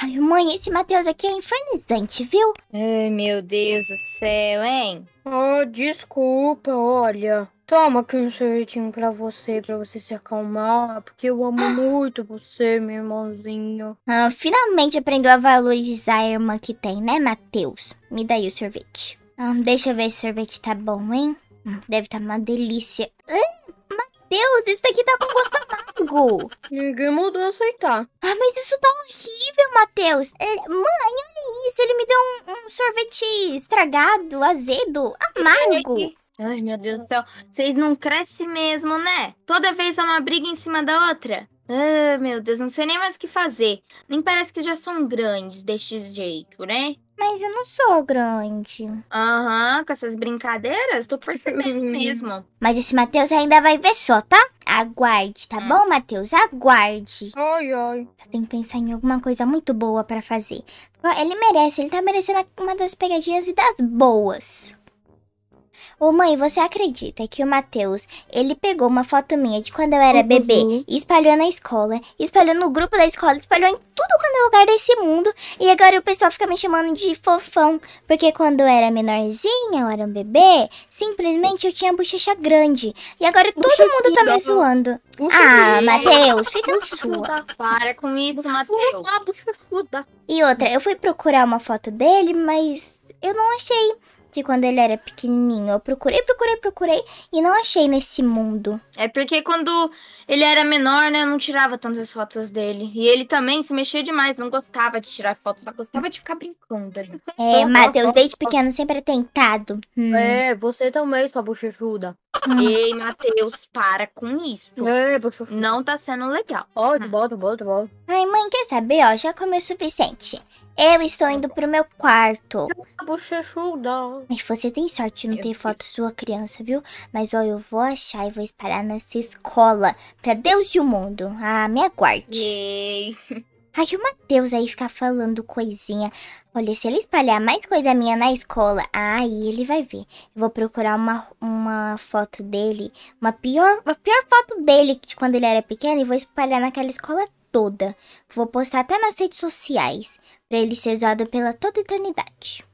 Ai, mãe, esse Matheus aqui é infernizante, viu? Ai, meu Deus do céu, hein? Oh, desculpa, olha. Toma aqui um sorvetinho pra você, pra você se acalmar, porque eu amo ah. muito você, meu irmãozinho. Ah, finalmente aprendeu a valorizar a irmã que tem, né, Matheus? Me dá aí o sorvete. Ah, deixa eu ver se o sorvete tá bom, hein? Hum, deve tá uma delícia. Hum, Deus, isso daqui tá com gosto amargo. Ninguém mandou aceitar. Ah, mas isso tá horrível, Matheus. É, mãe, olha isso. Ele me deu um, um sorvete estragado, azedo, amargo. Ai, meu Deus do céu. Vocês não crescem mesmo, né? Toda vez é uma briga em cima da outra. Ah, meu Deus, não sei nem mais o que fazer. Nem parece que já são grandes deste jeito, né? Mas eu não sou grande. Aham, uhum, com essas brincadeiras, tô percebendo uhum. mesmo. Mas esse Matheus ainda vai ver só, tá? Aguarde, tá hum. bom, Matheus? Aguarde. Ai, ai. Eu tenho que pensar em alguma coisa muito boa para fazer. Ele merece, ele tá merecendo uma das pegadinhas e das boas. Ô mãe, você acredita que o Matheus, ele pegou uma foto minha de quando eu era uhum. bebê e espalhou na escola, espalhou no grupo da escola, espalhou em tudo quanto é lugar desse mundo. E agora o pessoal fica me chamando de fofão, porque quando eu era menorzinha, eu era um bebê, simplesmente eu tinha bochecha grande. E agora todo mundo tá me zoando. Ah, Matheus, fica na sua. Para com isso, Matheus. E outra, eu fui procurar uma foto dele, mas eu não achei de quando ele era pequenininho. Eu procurei, procurei, procurei e não achei nesse mundo. É porque quando ele era menor, né? Eu não tirava tantas fotos dele. E ele também se mexia demais, não gostava de tirar fotos, só gostava de ficar brincando ali. É, Matheus, desde pequeno sempre é tentado. Hum. É, você também, sua bochechuda. Hum. Ei, Matheus, para com isso. É, bochechuda. Não tá sendo legal. Ó, oh, volta, bota, bota. Ai, mãe, quer saber? Ó, já comeu o suficiente. Eu estou indo pro meu quarto. Bochechuda. Mas você tem sorte de não ter foto sua criança, viu? Mas ó, eu vou achar e vou espalhar nessa escola Pra Deus e o mundo. Ah, me aguarde. aí o Matheus aí ficar falando coisinha. Olha, se ele espalhar mais coisa minha na escola, aí ele vai ver. Eu vou procurar uma, uma foto dele, uma pior, uma pior foto dele de quando ele era pequeno e vou espalhar naquela escola toda. Vou postar até nas redes sociais, pra ele ser zoado pela toda eternidade.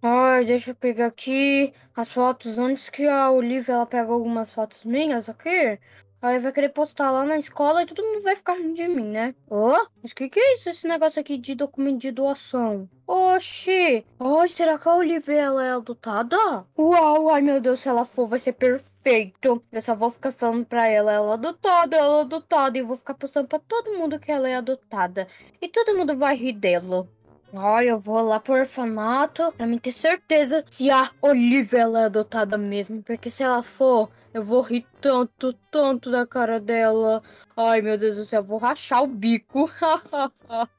Ai, deixa eu pegar aqui as fotos. Antes que a Olivia ela pega algumas fotos minhas aqui. Aí vai querer postar lá na escola e todo mundo vai ficar rindo de mim, né? Ô, oh, mas o que, que é isso, esse negócio aqui de documento de doação? Oxi! Ai, será que a Olivia é adotada? Uau, ai meu Deus, se ela for, vai ser perfeito. Eu só vou ficar falando pra ela, ela é adotada, ela é adotada. E vou ficar postando pra todo mundo que ela é adotada. E todo mundo vai rir dela. Ai, eu vou lá pro orfanato pra me ter certeza se a Olivia ela é adotada mesmo. Porque se ela for, eu vou rir tanto, tanto da cara dela. Ai, meu Deus do céu, eu vou rachar o bico.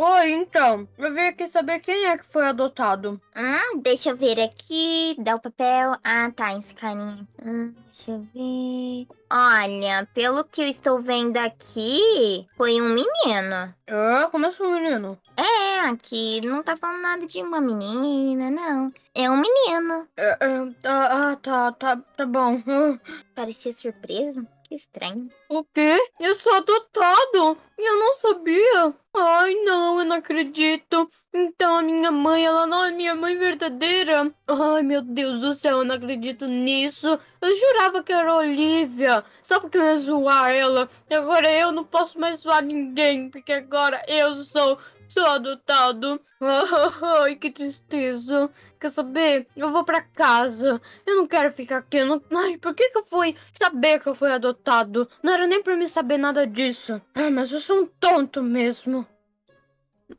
Oi, então, eu vim aqui saber quem é que foi adotado. Ah, deixa eu ver aqui, dá o papel. Ah, tá, esse carinha. Ah, deixa eu ver. Olha, pelo que eu estou vendo aqui, foi um menino. É, como é assim, que um menino? É, aqui não tá falando nada de uma menina, não. É um menino. É, é, ah, ah tá, tá, tá bom. Parecia surpreso. Que estranho. O quê? Eu sou adotado? Eu não sabia. Ai, não, eu não acredito. Então a minha mãe, ela não é minha mãe verdadeira. Ai, meu Deus do céu, eu não acredito nisso. Eu jurava que era Olivia. Só porque eu ia zoar ela. Agora eu não posso mais zoar ninguém, porque agora eu sou Sou adotado. Ai, que tristeza. Quer saber? Eu vou para casa. Eu não quero ficar aqui. Eu não... Ai, por que, que eu fui saber que eu fui adotado? Não era nem pra me saber nada disso. Ah, mas eu sou um tonto mesmo.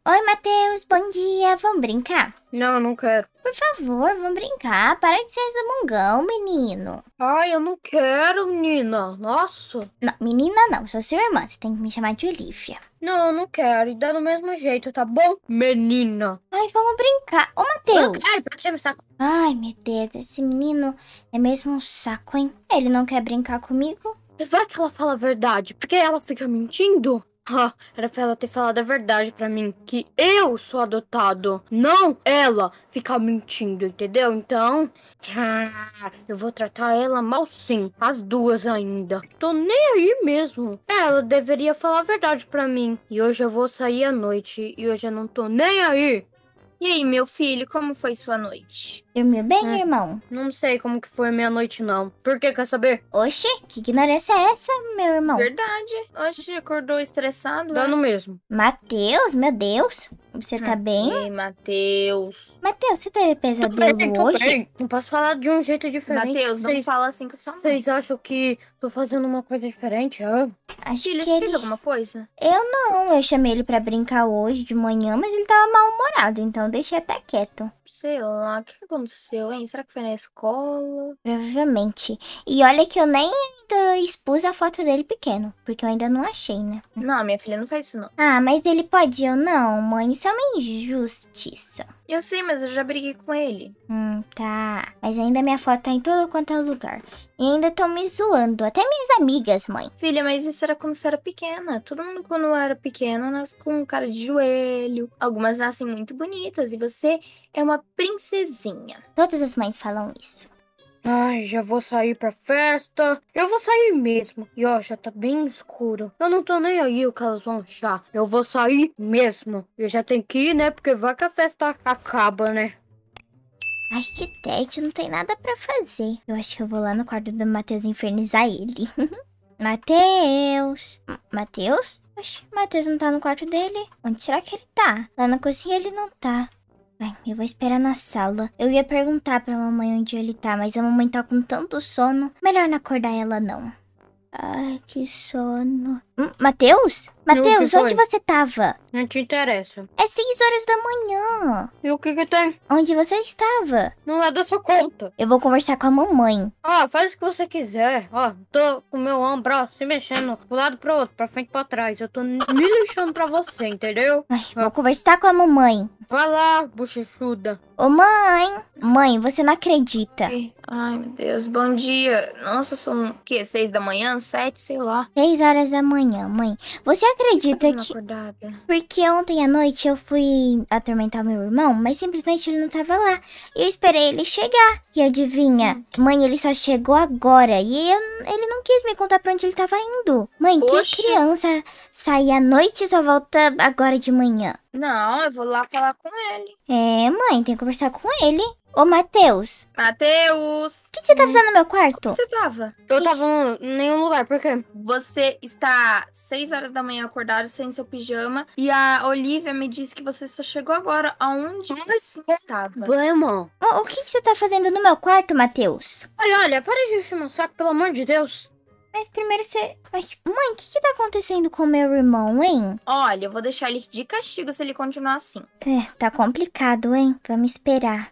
Oi, Matheus, bom dia. Vamos brincar? Não, não quero. Por favor, vamos brincar. Para de ser zamungão, menino. Ai, eu não quero, menina. Nossa. Não, menina não, sou sua irmã. Você tem que me chamar de Olivia. Não, eu não quero. E dá do mesmo jeito, tá bom? Menina. Ai, vamos brincar. Ô, Matheus. Ai, bate meu saco. Ai, meu Deus, esse menino é mesmo um saco, hein? Ele não quer brincar comigo Vai que ela fala a verdade, porque ela fica mentindo. Ah, era pra ela ter falado a verdade para mim, que eu sou adotado, não ela ficar mentindo, entendeu? Então, eu vou tratar ela mal sim, as duas ainda. Tô nem aí mesmo. Ela deveria falar a verdade para mim. E hoje eu vou sair à noite e hoje eu não tô nem aí. E aí, meu filho, como foi sua noite? Dormiu bem, hum. irmão? Não sei como que foi minha noite, não. Por que quer saber? Oxi, que ignorância é essa, meu irmão? Verdade. Oxi, acordou estressado. Dando né? mesmo. Mateus, meu Deus. Você tá bem? Matheus. Matheus, você teve tá pesadelo é hoje? Não posso falar de um jeito diferente. Matheus, não Vocês- fala assim com sua mãe. Vocês acham que tô fazendo uma coisa diferente? Ah, Acho que Filha, fez alguma coisa? Eu Não, eu chamei ele pra brincar hoje de manhã, mas ele tava mal-humorado, então eu deixei até quieto. Sei lá, o que aconteceu, hein? Será que foi na escola? Provavelmente. E olha que eu nem ainda expus a foto dele pequeno, porque eu ainda não achei, né? Não, minha filha, não faz isso não. Ah, mas ele pode, eu não. Mãe isso é uma injustiça. Eu sei, mas eu já briguei com ele. Hum, tá. Mas ainda minha foto tá em todo quanto é lugar. E ainda estão me zoando. Até minhas amigas, mãe. Filha, mas isso era quando você era pequena. Todo mundo, quando era pequena, nasce com cara de joelho. Algumas nascem muito bonitas. E você é uma princesinha. Todas as mães falam isso. Ai, já vou sair pra festa. Eu vou sair mesmo. E ó, já tá bem escuro. Eu não tô nem aí o que elas vão achar. Eu vou sair mesmo. Eu já tenho que ir, né? Porque vai que a festa acaba, né? Acho que Ted não tem nada para fazer. Eu acho que eu vou lá no quarto do Matheus infernizar ele. Matheus! Matheus? Oxe, Matheus não tá no quarto dele? Onde será que ele tá? Lá na cozinha ele não tá. Ai, eu vou esperar na sala. Eu ia perguntar pra mamãe onde ele tá, mas a mamãe tá com tanto sono. Melhor não acordar ela, não. Ai, que sono. Hum, Matheus? Matheus, onde você tava? Não te interessa. É 6 horas da manhã. E o que que tem? Onde você estava? Não é da sua conta. Eu vou conversar com a mamãe. Ah, faz o que você quiser. Ó, tô com meu ombro, ó, se mexendo um lado pro outro, pra frente e pra trás. Eu tô me lixando pra você, entendeu? Ai, vou conversar com a mamãe. Vai lá, bochechuda. Ô, mãe. Mãe, você não acredita. Ai, meu Deus. Bom dia. Nossa, são o quê? Seis da manhã? Sete? Sei lá. Seis horas da manhã, mãe. Você acredita? acredita que. Porque ontem à noite eu fui atormentar meu irmão, mas simplesmente ele não tava lá. E eu esperei ele chegar. E adivinha? Hum. Mãe, ele só chegou agora. E eu, ele não quis me contar pra onde ele tava indo. Mãe, que criança sai à noite e só volta agora de manhã? Não, eu vou lá falar com ele. É, mãe, tem que conversar com ele. Ô, Matheus. Matheus. O que você tá fazendo hum. no meu quarto? que você tava? Eu tava em nenhum lugar, por quê? Você está 6 horas da manhã acordado, sem seu pijama, e a Olivia me disse que você só chegou agora. Aonde assim? você estava? Problema. O, o que você tá fazendo no meu quarto, Matheus? Olha, olha, para de encher meu saco, pelo amor de Deus. Mas primeiro você. Mas, mãe, o que, que tá acontecendo com meu irmão, hein? Olha, eu vou deixar ele de castigo se ele continuar assim. É, tá complicado, hein? Vamos esperar.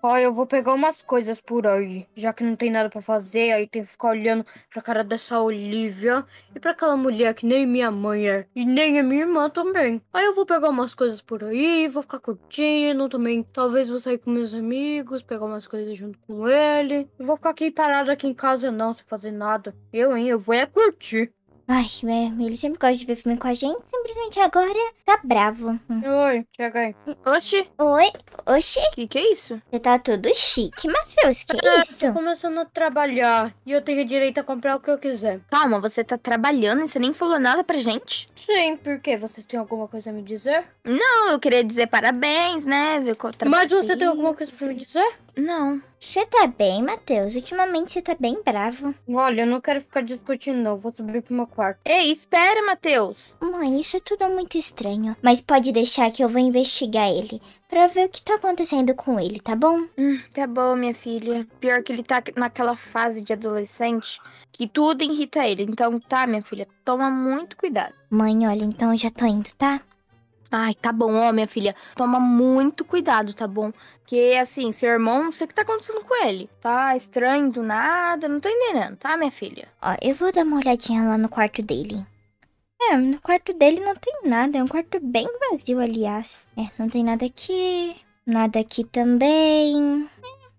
Ó, eu vou pegar umas coisas por aí, já que não tem nada para fazer, aí tem que ficar olhando pra cara dessa Olivia e pra aquela mulher que nem minha mãe é, e nem é minha irmã também. Aí eu vou pegar umas coisas por aí, vou ficar curtindo também. Talvez vou sair com meus amigos, pegar umas coisas junto com ele. Não vou ficar aqui parado aqui em casa não, sem fazer nada. Eu, hein, eu vou é curtir. Ai, é, ele sempre gosta de ver filme com a gente, simplesmente agora tá bravo. Oi, chega aí. Oxi. Oi, oxi. Que que é isso? Você tá todo chique, Matheus, que é, isso? Tô começando a trabalhar e eu tenho direito a comprar o que eu quiser. Calma, você tá trabalhando e você nem falou nada pra gente? Sim, por quê? Você tem alguma coisa a me dizer? Não, eu queria dizer parabéns, né? Ver qual Mas você assim. tem alguma coisa pra me dizer? Não. Você tá bem, Matheus? Ultimamente você tá bem bravo. Olha, eu não quero ficar discutindo, não. Vou subir pro meu quarto. Ei, espera, Matheus! Mãe, isso é tudo muito estranho. Mas pode deixar que eu vou investigar ele pra ver o que tá acontecendo com ele, tá bom? Hum, tá bom, minha filha. Pior que ele tá naquela fase de adolescente que tudo irrita ele. Então tá, minha filha, toma muito cuidado. Mãe, olha, então eu já tô indo, tá? Ai, tá bom, ó, minha filha. Toma muito cuidado, tá bom? Porque, assim, seu irmão, não sei o que tá acontecendo com ele. Tá estranho do nada, não tô entendendo, tá, minha filha? Ó, eu vou dar uma olhadinha lá no quarto dele. É, no quarto dele não tem nada. É um quarto bem vazio, aliás. É, não tem nada aqui. Nada aqui também.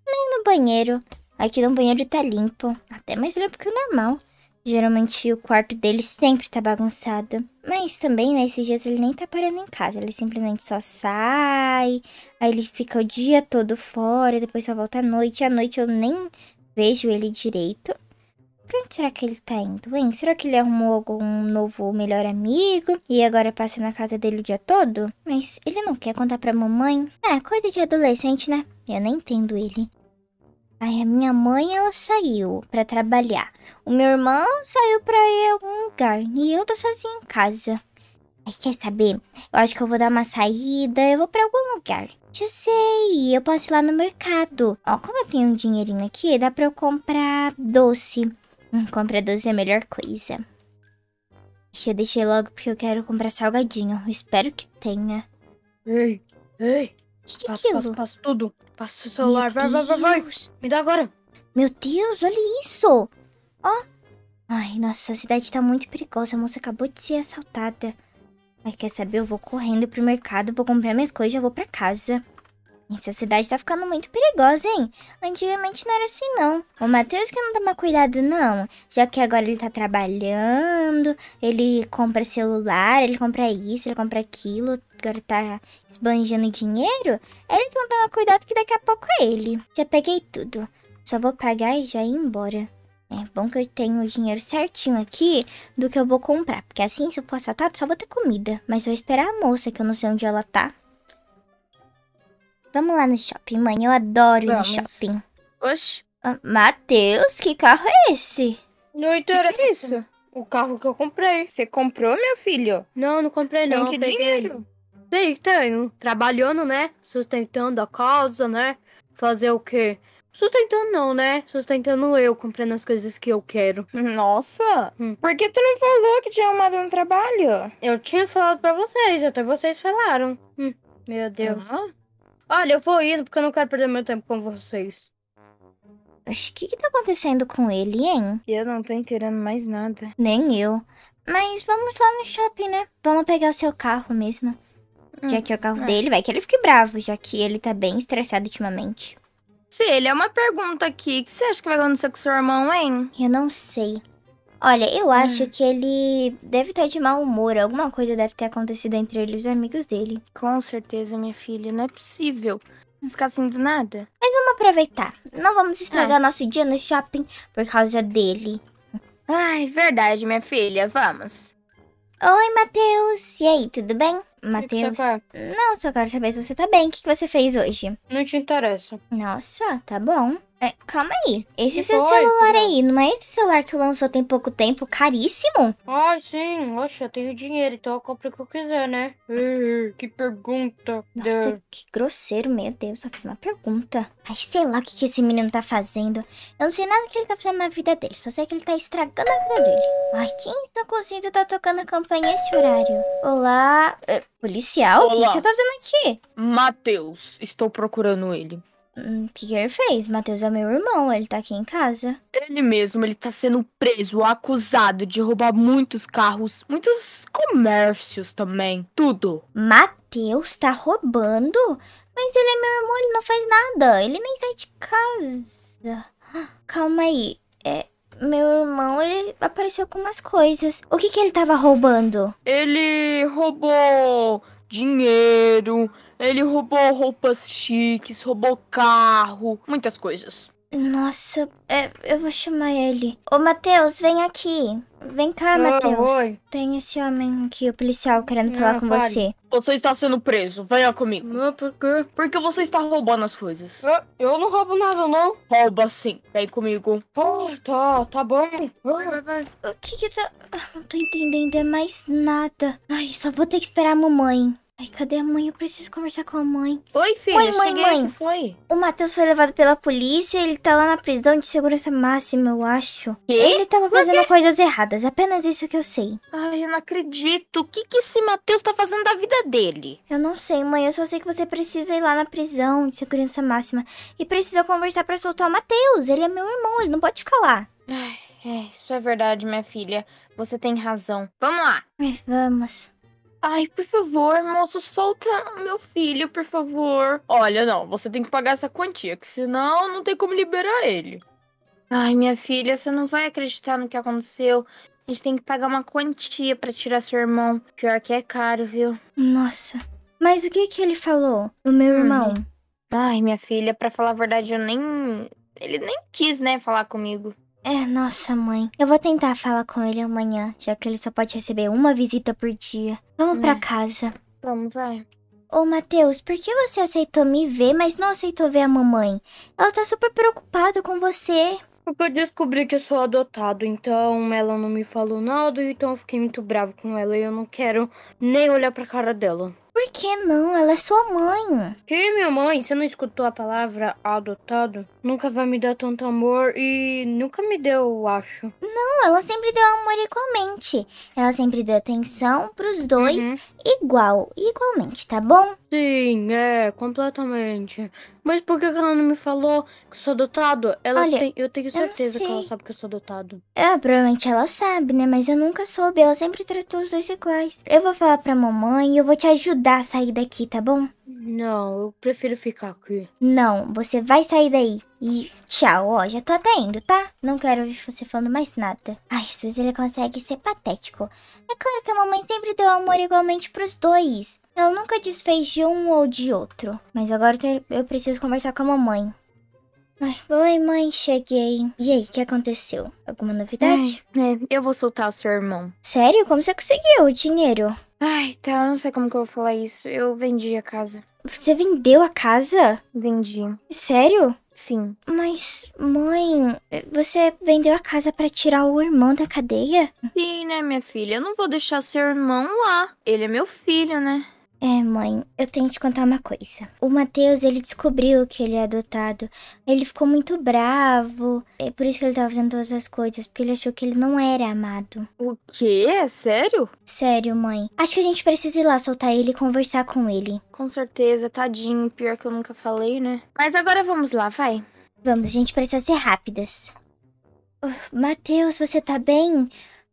nem no banheiro. Aqui no banheiro tá limpo. Até mais limpo que o normal. Geralmente o quarto dele sempre tá bagunçado. Mas também, né, esses dias ele nem tá parando em casa. Ele simplesmente só sai, aí ele fica o dia todo fora, depois só volta à noite. À noite eu nem vejo ele direito. Pra onde será que ele tá indo, hein? Será que ele arrumou algum novo melhor amigo e agora passa na casa dele o dia todo? Mas ele não quer contar pra mamãe? É, coisa de adolescente, né? Eu nem entendo ele. Aí a minha mãe, ela saiu pra trabalhar. O meu irmão saiu pra ir a algum lugar e eu tô sozinha em casa. Mas quer saber? Eu acho que eu vou dar uma saída, eu vou pra algum lugar. Já sei, eu posso ir lá no mercado. Ó, como eu tenho um dinheirinho aqui, dá pra eu comprar doce. Hum, comprar doce é a melhor coisa. Deixa eu deixei logo porque eu quero comprar salgadinho. Espero que tenha. Ei, ei. Que que passo, é passo, passo tudo. Passo o celular. Vai, vai, vai, vai. Me dá agora. Meu Deus, olha isso. Oh! Ai, nossa, essa cidade tá muito perigosa. A moça acabou de ser assaltada. Mas quer saber? Eu vou correndo pro mercado, vou comprar minhas coisas e já vou pra casa. Essa cidade tá ficando muito perigosa, hein? Antigamente não era assim, não. O Matheus que não toma cuidado, não. Já que agora ele tá trabalhando, ele compra celular, ele compra isso, ele compra aquilo. Agora tá esbanjando dinheiro. É ele que não toma cuidado que daqui a pouco é ele. Já peguei tudo. Só vou pagar e já ir embora. É bom que eu tenho o dinheiro certinho aqui do que eu vou comprar. Porque assim, se eu for assaltado, só vou ter comida. Mas eu vou esperar a moça, que eu não sei onde ela tá. Vamos lá no shopping, mãe. Eu adoro Vamos. ir no shopping. Oxi. Ah, Matheus, que carro é esse? Não, então que que é isso? O carro que eu comprei. Você comprou, meu filho? Não, não comprei não. Tem que dinheiro? Tem, tenho. Tá, trabalhando, né? Sustentando a casa, né? Fazer o quê? Sustentando não, né? Sustentando eu, comprando as coisas que eu quero. Nossa! Hum. Por que tu não falou que tinha arrumado um trabalho? Eu tinha falado para vocês, até vocês falaram. Hum. Meu Deus. Uhum. Olha, eu vou indo porque eu não quero perder meu tempo com vocês. o que, que tá acontecendo com ele, hein? Eu não tô entendendo mais nada. Nem eu. Mas vamos lá no shopping, né? Vamos pegar o seu carro mesmo. Hum. Já que é o carro é. dele, vai que ele fique bravo, já que ele tá bem estressado ultimamente. Filha, é uma pergunta aqui. O que você acha que vai acontecer com seu irmão, hein? Eu não sei. Olha, eu hum. acho hum. que ele deve estar tá de mau humor. Alguma coisa deve ter acontecido entre ele e os amigos dele. Com certeza, minha filha. Não é possível não ficar assim do nada. Mas vamos aproveitar. Não vamos estragar ah. nosso dia no shopping por causa dele. Ai, verdade, minha filha. Vamos. Oi, Matheus! E aí, tudo bem? É Matheus. Tá? Não, só quero saber se você tá bem. O que, que você fez hoje? Não te interessa. Nossa, tá bom. É, calma aí. Esse seu celular né? aí, não é esse celular que lançou tem pouco tempo, caríssimo? Ah, sim. Oxe, eu tenho dinheiro, então eu compro o que eu quiser, né? que pergunta. Nossa, que grosseiro, meu Deus. Só fiz uma pergunta. Ai, sei lá o que, que esse menino tá fazendo. Eu não sei nada que ele tá fazendo na vida dele. Só sei que ele tá estragando a vida dele. Ai, quem tá conseguindo tá tocando a campanha esse horário? Olá... Eh, policial? Olá. O que você tá fazendo aqui? Matheus, estou procurando ele. O que, ele fez? Matheus é meu irmão, ele tá aqui em casa. Ele mesmo, ele tá sendo preso, acusado de roubar muitos carros, muitos comércios também, tudo. Matheus tá roubando? Mas ele é meu irmão, ele não faz nada, ele nem sai de casa. Calma aí, é, meu irmão, ele apareceu com umas coisas. O que que ele tava roubando? Ele roubou dinheiro, ele roubou roupas chiques, roubou carro, muitas coisas. Nossa, é, eu vou chamar ele. Ô, Matheus, vem aqui. Vem cá, ah, Matheus. Oi. Tem esse homem aqui, o policial, querendo ah, falar com vale. você. Você está sendo preso. Venha comigo. Não, por quê? Porque você está roubando as coisas. Ah, eu não roubo nada, não. Rouba sim. Vem comigo. Oh, tá, tá bom. Vai, vai, vai. O que que tá... Eu... tô... não tô entendendo é mais nada. Ai, só vou ter que esperar a mamãe. Ai, cadê a mãe? Eu preciso conversar com a mãe. Oi, filha, mãe, mãe, cheguei. foi? O Matheus foi levado pela polícia, ele tá lá na prisão de segurança máxima, eu acho. Quê? Ele tava fazendo coisas erradas, apenas isso que eu sei. Ai, eu não acredito. O que que esse Matheus tá fazendo da vida dele? Eu não sei, mãe, eu só sei que você precisa ir lá na prisão de segurança máxima e precisa conversar para soltar o Matheus. Ele é meu irmão, ele não pode ficar lá. Ai, é, isso é verdade, minha filha. Você tem razão. Vamos lá. Ai, vamos. Ai, por favor, moço, solta meu filho, por favor. Olha, não, você tem que pagar essa quantia, que senão não tem como liberar ele. Ai, minha filha, você não vai acreditar no que aconteceu. A gente tem que pagar uma quantia para tirar seu irmão. Pior que é caro, viu? Nossa. Mas o que que ele falou do meu uhum. irmão? Ai, minha filha, para falar a verdade, eu nem ele nem quis, né, falar comigo. É, nossa mãe. Eu vou tentar falar com ele amanhã, já que ele só pode receber uma visita por dia. Vamos é. para casa. Vamos, vai. Ô, Matheus, por que você aceitou me ver, mas não aceitou ver a mamãe? Ela tá super preocupada com você. Porque eu descobri que eu sou adotado, então ela não me falou nada, então eu fiquei muito bravo com ela e eu não quero nem olhar pra cara dela. Por que não? Ela é sua mãe. Que minha mãe? Você não escutou a palavra adotado? Nunca vai me dar tanto amor e nunca me deu, eu acho. Não, ela sempre deu amor igualmente. Ela sempre deu atenção pros dois. Uhum igual, igualmente, tá bom? Sim, é, completamente. Mas por que ela não me falou que sou dotado? Ela Olha, tem, eu tenho certeza eu que ela sabe que eu sou dotado. É, provavelmente ela sabe, né? Mas eu nunca soube, ela sempre tratou os dois iguais. Eu vou falar pra mamãe e eu vou te ajudar a sair daqui, tá bom? Não, eu prefiro ficar aqui. Não, você vai sair daí. E tchau, ó, já tô até indo, tá? Não quero ouvir você falando mais nada. Ai, vezes ele consegue ser patético. É claro que a mamãe sempre deu amor igualmente pros dois. Ela nunca desfez de um ou de outro. Mas agora eu preciso conversar com a mamãe. Ai, oi, mãe, cheguei. E aí, o que aconteceu? Alguma novidade? Ai, é, eu vou soltar o seu irmão. Sério? Como você conseguiu o dinheiro? Ai, tá, eu não sei como que eu vou falar isso. Eu vendi a casa. Você vendeu a casa? Vendi. Sério? Sim. Mas, mãe, você vendeu a casa para tirar o irmão da cadeia? Sim, né, minha filha? Eu não vou deixar seu irmão lá. Ele é meu filho, né? É, mãe, eu tenho que te contar uma coisa. O Matheus, ele descobriu que ele é adotado. Ele ficou muito bravo. É por isso que ele tava fazendo todas as coisas, porque ele achou que ele não era amado. O quê? É sério? Sério, mãe. Acho que a gente precisa ir lá soltar ele e conversar com ele. Com certeza, tadinho. Pior que eu nunca falei, né? Mas agora vamos lá, vai. Vamos, a gente precisa ser rápidas. Oh, Matheus, você tá bem?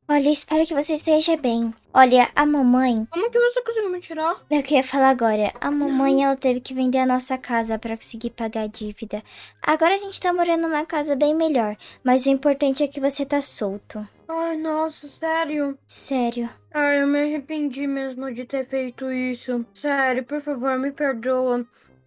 Olha, espero que você esteja bem. Olha, a mamãe. Como que você conseguiu me tirar? Eu queria falar agora. A mamãe, ela teve que vender a nossa casa para conseguir pagar a dívida. Agora a gente tá morando numa casa bem melhor, mas o importante é que você tá solto. Ai, nossa, sério? Sério. Ai, eu me arrependi mesmo de ter feito isso. Sério, por favor, me perdoa.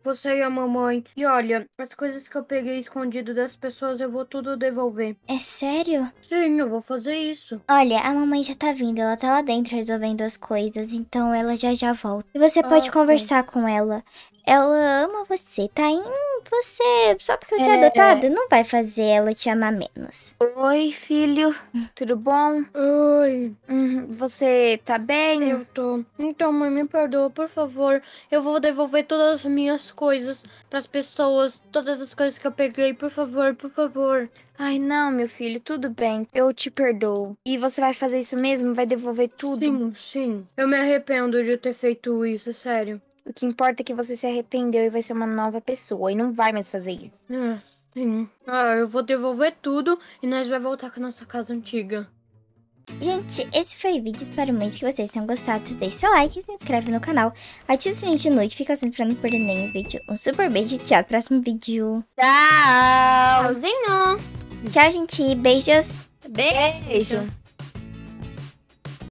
Você e a mamãe. E olha, as coisas que eu peguei escondido das pessoas eu vou tudo devolver. É sério? Sim, eu vou fazer isso. Olha, a mamãe já tá vindo, ela tá lá dentro resolvendo as coisas, então ela já já volta. E você ah, pode conversar com ela ela ama você, tá em você. Só porque você é, é adotado, não vai fazer ela te amar menos. Oi, filho. Tudo bom? Oi. Hum, você tá bem? Eu tô. Então, mãe, me perdoa, por favor. Eu vou devolver todas as minhas coisas pras pessoas, todas as coisas que eu peguei, por favor, por favor. Ai, não, meu filho, tudo bem. Eu te perdoo. E você vai fazer isso mesmo? Vai devolver tudo? Sim, sim. Eu me arrependo de ter feito isso, sério. O que importa é que você se arrependeu e vai ser uma nova pessoa e não vai mais fazer isso. É, sim. Ah, eu vou devolver tudo e nós vai voltar com a nossa casa antiga. Gente, esse foi o vídeo. Espero muito que vocês tenham gostado. Deixe seu like, se inscreve no canal, ative o sininho de notificações pra não perder nenhum vídeo. Um super beijo e próximo vídeo. Tchauzinho! Tchau, gente. Beijos. Beijo. Beijo.